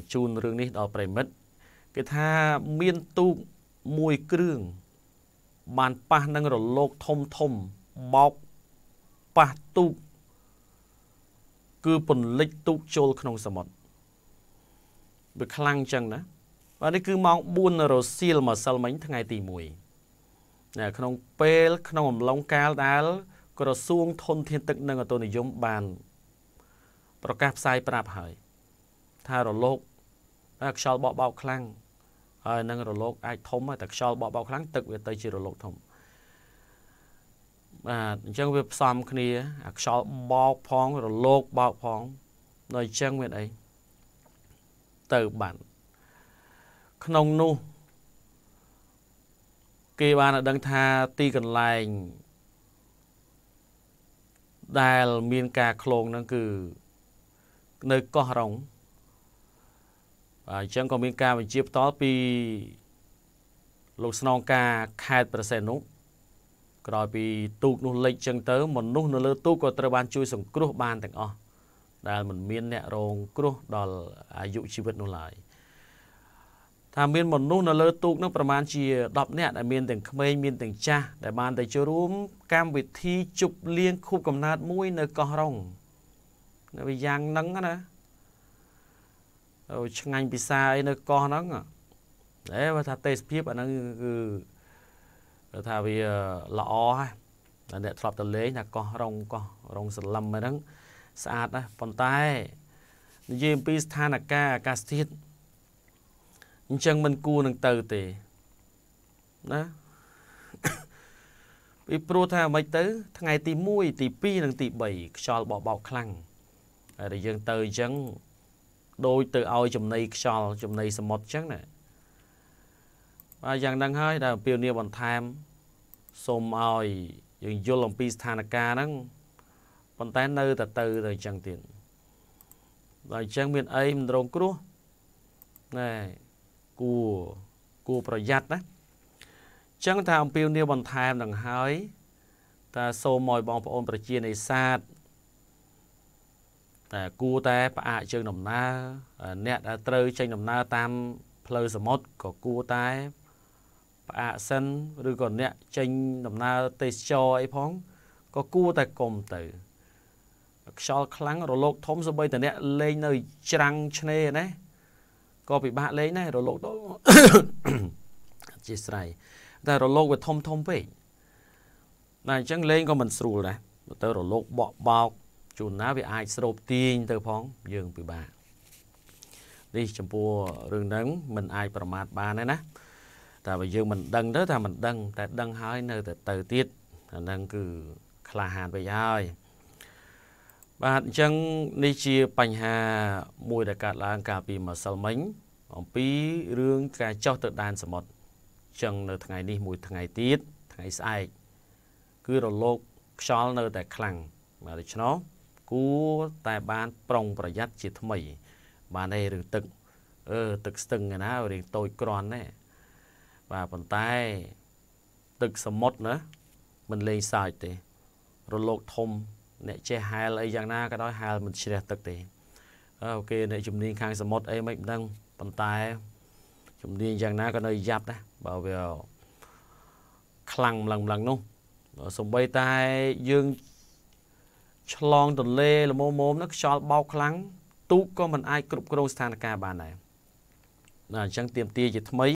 បញ្ជូនរឿងនេះដល់ប្រិមិត្តគេថាមានទូកមួយគ្រឿងបានប៉ះនឹងរលកធំធំបោកប៉ះទូកគឺពន្លិចទូកចូលក្នុងសមុទ្រវាខ្លាំងចឹងណា បាទនេះគឺម៉ោង4រសៀលម្សិលមិញថ្ងៃទី1ណាក្នុងពេល ក្នុងអំឡុងកាលដែលក្រសួងធនធានទឹក និងអតុនិយមបាន ប្រកាសផ្សាយប្រាប់ហើយ ថារលកខ្យល់បក់បោកខ្លាំងហើយនឹងរលកអាចធំតែខ្យល់បក់បោកខ្លាំងទឹកវាទៅជារលកធំបាទអញ្ចឹងវាផ្សំគ្នាអាខ្យល់បោកផងរលកបោកផងដល់អញ្ចឹងមានអីទៅបានក្នុងនោះគេបានដឹងថាទីកន្លែងដែលមានការឃ្លងហ្នឹងគឺនៅកោះរ៉ុងបាទអញ្ចឹងក៏មានការបញ្ជាផ្ទាល់ពីលោកស្នងការខេត្តប្រសិទ្ធនោះ ក្រោយពីទូកនោះលិចអញ្ចឹងទៅមនុស្សនៅលើទូកក៏ត្រូវបានជួយសង្គ្រោះបានទាំងអស់ដែលមិនមានអ្នករងគ្រោះដល់អាយុជីវិតនោះឡើយថាមានមនុស្សនៅលើទូកនោះប្រមាណជា10នាក់ដែលមានទាំងក្មេងមានទាំងចាស់ដែលបានទៅចូលរួមកម្មវិធីជប់លៀងខូបកំណើតមួយនៅកោះរ៉ុងនៅយ៉ាងហ្នឹងណាឆ្ងាញ់ពិសាអីនៅកោះហ្នឹងហ៎បើថាទេសភាពអាហ្នឹងគឺគាត់ថាវាល្អហើយអ្នកធ្លាប់ទៅលេងថាកោះរងកោះរងសលឹមអីហ្នឹងស្អាតណាស់ប៉ុន្តែនិយាយអំពីស្ថានភាពអាកាសធាតុអញ្ចឹងមិនគួរនឹងទៅទេណាពីព្រោះថាមិនទៅថ្ងៃទី1ទី2និងទី3ខ្យល់បោកបោកខ្លាំងហើយយើងទៅអញ្ចឹងដូចទៅឲ្យចំណីខ្យល់ចំណីសមុទ្រអញ្ចឹងណាបាទយ៉ាងហ្នឹងហើយដែលអំពាវនាវបន្ថែមសូមឲ្យយើងយល់អំពីស្ថានភាពហ្នឹងប៉ុន្តែនៅតែទៅទៅអញ្ចឹងទៀតដល់អញ្ចឹងមានអីមិនរងគ្រោះណែគួគួប្រយ័ត្នណាអញ្ចឹងថាអំពាវនាវបន្ថែមនឹងហើយតើសូមឲ្យបងប្អូនប្រជានេសាទតែគួរតែផ្អាកជើងដំណើរអ្នកដែលត្រូវចេញដំណើរតាមផ្លូវសមុទ្រក៏គួរតែផ្អាកសិនឬក៏អ្នកចេញដំណើរទេសចរអីផងក៏គួរតែកុំទៅខ្យល់ខ្លាំងរលកធំសម្បីតអ្នកលេងនៅ ច្រាំងឆ្នេរណាក៏ពិបាកលេងដែររលកទៅអធិស្ឋានតែរលកវាធំធំពេកតែអញ្ចឹងលេងក៏មិនស្រួលដែរទៅរលកបក់បោកជួនណាវាអាចស្រូបទាញទៅផងយើងពិបាកនេះចំពោះរឿងហ្នឹងมันអាចប្រមាថបានទេណាតែបើយើងមិនដឹងទៅថាមិនដឹង តែ ដឹងហើយនៅតែទៅទៀតអាហ្នឹងគឺក្លាហានពេកហើយ បាទអញ្ចឹងនេះជាបញ្ហា មួយដែលកើតឡើងកាលពីម្សិលមិញអំពីរឿងការចោះទៅដែនសមុទ្រអញ្ចឹងនៅថ្ងៃនេះមួយថ្ងៃទៀតថ្ងៃស្អែកគឺរលកខ្យល់នៅតែខ្លាំងបាទដូច្នោះគួរតែបានប្រុងប្រយ័ត្នជាថ្មី បានឯរឿងទឹកអឺទឹកស្ទឹងណារឿងតូចក្រន់ណាបាទប៉ុន្តែទឹកសមុទ្រណាមិនលេងសើចទេរលកធំអ្នកចេះហែលអីយ៉ាងណាក៏ដោយហែលមិនជ្រះទឹកទេអូខេអ្នកជំនាញខាងសមុទ្រអីមិនដឹងប៉ុន្តែ ជំនាញយ៉ាងណាក៏នៅយ៉ាប់ដែរបើវាខ្លាំងម្លឹងម្លឹងនោះសំបីតែយើងឆ្លងទន្លេលមមមនោះខ្យល់បោកខ្លាំងទូកក៏មិនអាចគ្រប់គ្រងស្ថានភាពបានដែរបាទអញ្ចឹងទៀមទាជាថ្មី